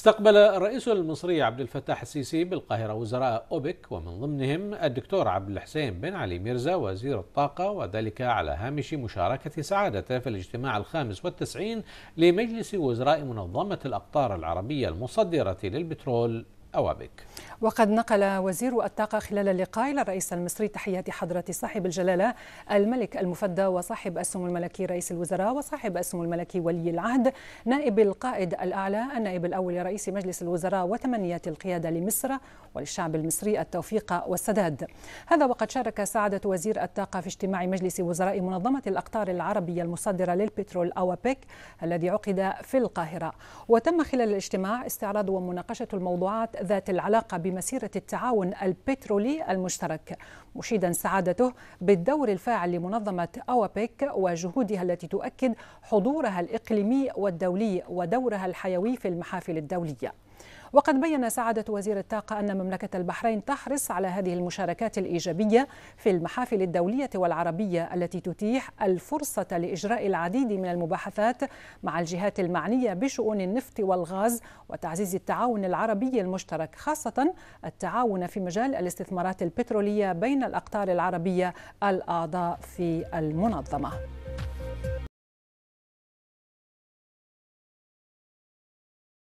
استقبل الرئيس المصري عبد الفتاح السيسي بالقاهرة وزراء أوبك ومن ضمنهم الدكتور عبد الحسين بن علي ميرزا وزير الطاقة وذلك على هامش مشاركة سعادته في الاجتماع الخامس والتسعين لمجلس وزراء منظمة الأقطار العربية المصدرة للبترول أوابك وقد نقل وزير الطاقة خلال اللقاء إلى الرئيس المصري تحيات حضرة صاحب الجلالة الملك المفدى وصاحب السمو الملكي رئيس الوزراء وصاحب السمو الملكي ولي العهد نائب القائد الأعلى النائب الأول لرئيس مجلس الوزراء وتمنيات القيادة لمصر وللشعب المصري التوفيق والسداد هذا وقد شارك سعادة وزير الطاقة في اجتماع مجلس وزراء منظمة الأقطار العربية المصدرة للبترول أوابك الذي عقد في القاهرة وتم خلال الاجتماع استعراض ومناقشة الموضوعات ذات العلاقة بمسيرة التعاون البترولي المشترك مشيدا سعادته بالدور الفاعل لمنظمة أوابيك وجهودها التي تؤكد حضورها الإقليمي والدولي ودورها الحيوي في المحافل الدولية وقد بين سعادة وزير الطاقة أن مملكة البحرين تحرص على هذه المشاركات الإيجابية في المحافل الدولية والعربية التي تتيح الفرصة لإجراء العديد من المباحثات مع الجهات المعنية بشؤون النفط والغاز وتعزيز التعاون العربي المشترك خاصة التعاون في مجال الاستثمارات البترولية بين الأقطار العربية الأعضاء في المنظمة.